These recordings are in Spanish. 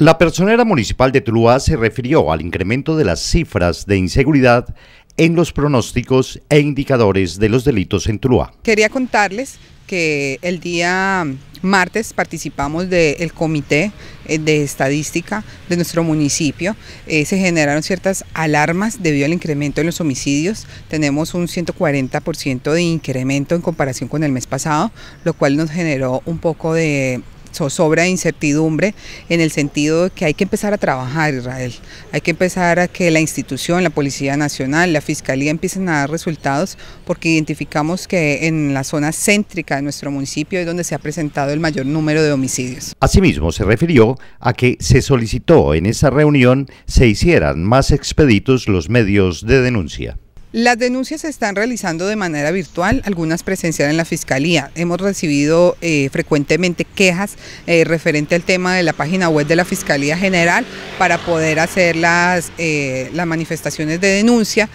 La personera municipal de Tuluá se refirió al incremento de las cifras de inseguridad en los pronósticos e indicadores de los delitos en Tuluá. Quería contarles que el día martes participamos del comité eh, de estadística de nuestro municipio. Eh, se generaron ciertas alarmas debido al incremento en los homicidios. Tenemos un 140% de incremento en comparación con el mes pasado, lo cual nos generó un poco de Sobra de incertidumbre en el sentido de que hay que empezar a trabajar, Israel. Hay que empezar a que la institución, la Policía Nacional, la Fiscalía empiecen a dar resultados porque identificamos que en la zona céntrica de nuestro municipio es donde se ha presentado el mayor número de homicidios. Asimismo, se refirió a que se solicitó en esa reunión se hicieran más expeditos los medios de denuncia. Las denuncias se están realizando de manera virtual, algunas presenciales en la Fiscalía. Hemos recibido eh, frecuentemente quejas eh, referente al tema de la página web de la Fiscalía General para poder hacer las, eh, las manifestaciones de denuncia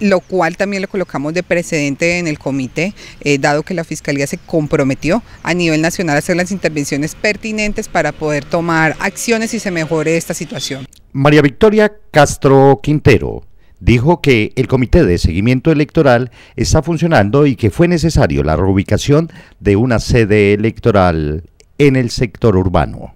lo cual también lo colocamos de precedente en el comité, dado que la Fiscalía se comprometió a nivel nacional a hacer las intervenciones pertinentes para poder tomar acciones y se mejore esta situación. María Victoria Castro Quintero dijo que el Comité de Seguimiento Electoral está funcionando y que fue necesario la reubicación de una sede electoral en el sector urbano.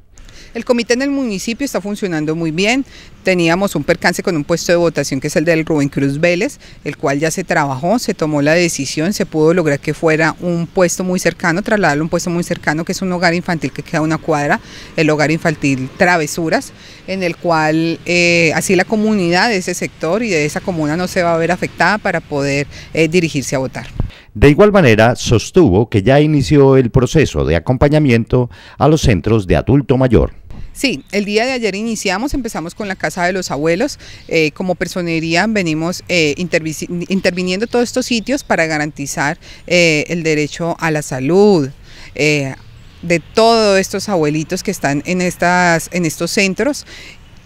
El comité en el municipio está funcionando muy bien. Teníamos un percance con un puesto de votación que es el del Rubén Cruz Vélez, el cual ya se trabajó, se tomó la decisión, se pudo lograr que fuera un puesto muy cercano, trasladarlo a un puesto muy cercano que es un hogar infantil que queda a una cuadra, el hogar infantil Travesuras, en el cual eh, así la comunidad de ese sector y de esa comuna no se va a ver afectada para poder eh, dirigirse a votar. De igual manera, sostuvo que ya inició el proceso de acompañamiento a los centros de adulto mayor. Sí, el día de ayer iniciamos, empezamos con la Casa de los Abuelos. Eh, como personería venimos eh, interviniendo todos estos sitios para garantizar eh, el derecho a la salud de todos estos abuelitos que están en, estas, en estos centros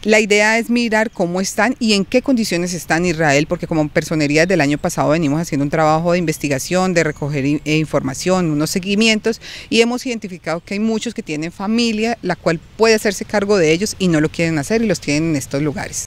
la idea es mirar cómo están y en qué condiciones están Israel, porque como personería del año pasado venimos haciendo un trabajo de investigación, de recoger eh, información, unos seguimientos y hemos identificado que hay muchos que tienen familia, la cual puede hacerse cargo de ellos y no lo quieren hacer y los tienen en estos lugares.